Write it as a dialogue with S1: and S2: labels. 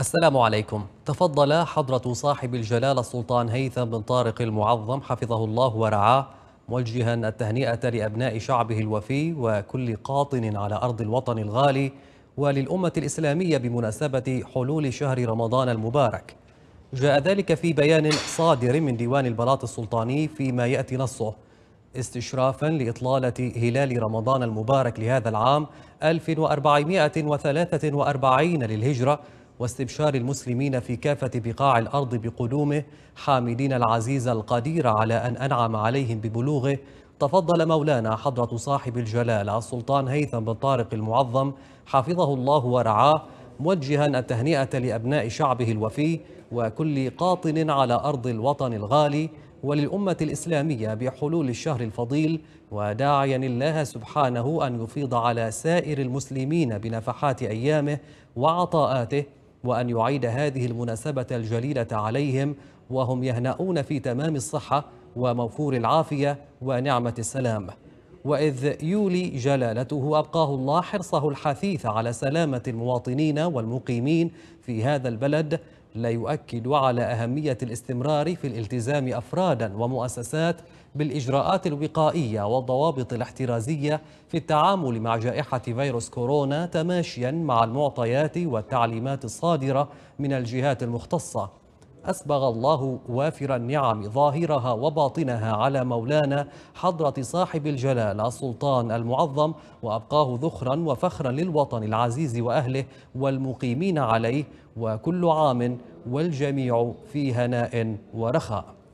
S1: السلام عليكم تفضل حضرة صاحب الجلالة السلطان هيثم بن طارق المعظم حفظه الله ورعاه موجها التهنئة لأبناء شعبه الوفي وكل قاطن على أرض الوطن الغالي وللأمة الإسلامية بمناسبة حلول شهر رمضان المبارك جاء ذلك في بيان صادر من ديوان البلاط السلطاني فيما يأتي نصه استشرافا لإطلالة هلال رمضان المبارك لهذا العام 1443 للهجرة واستبشار المسلمين في كافة بقاع الأرض بقدومه حامدين العزيز القدير على أن أنعم عليهم ببلوغه تفضل مولانا حضرة صاحب الجلالة السلطان هيثم بن طارق المعظم حفظه الله ورعاه موجها التهنئة لأبناء شعبه الوفي وكل قاطن على أرض الوطن الغالي وللأمة الإسلامية بحلول الشهر الفضيل وداعيا الله سبحانه أن يفيض على سائر المسلمين بنفحات أيامه وعطاءاته وأن يعيد هذه المناسبة الجليلة عليهم وهم يهنؤون في تمام الصحة وموفور العافية ونعمة السلام وإذ يولي جلالته أبقاه الله حرصه الحثيث على سلامة المواطنين والمقيمين في هذا البلد لا يؤكد على أهمية الاستمرار في الالتزام أفرادا ومؤسسات بالإجراءات الوقائية والضوابط الاحترازية في التعامل مع جائحة فيروس كورونا تماشيا مع المعطيات والتعليمات الصادرة من الجهات المختصة أسبغ الله وافر النعم ظاهرها وباطنها على مولانا حضرة صاحب الجلال السلطان المعظم وأبقاه ذخرا وفخرا للوطن العزيز وأهله والمقيمين عليه وكل عام والجميع في هناء ورخاء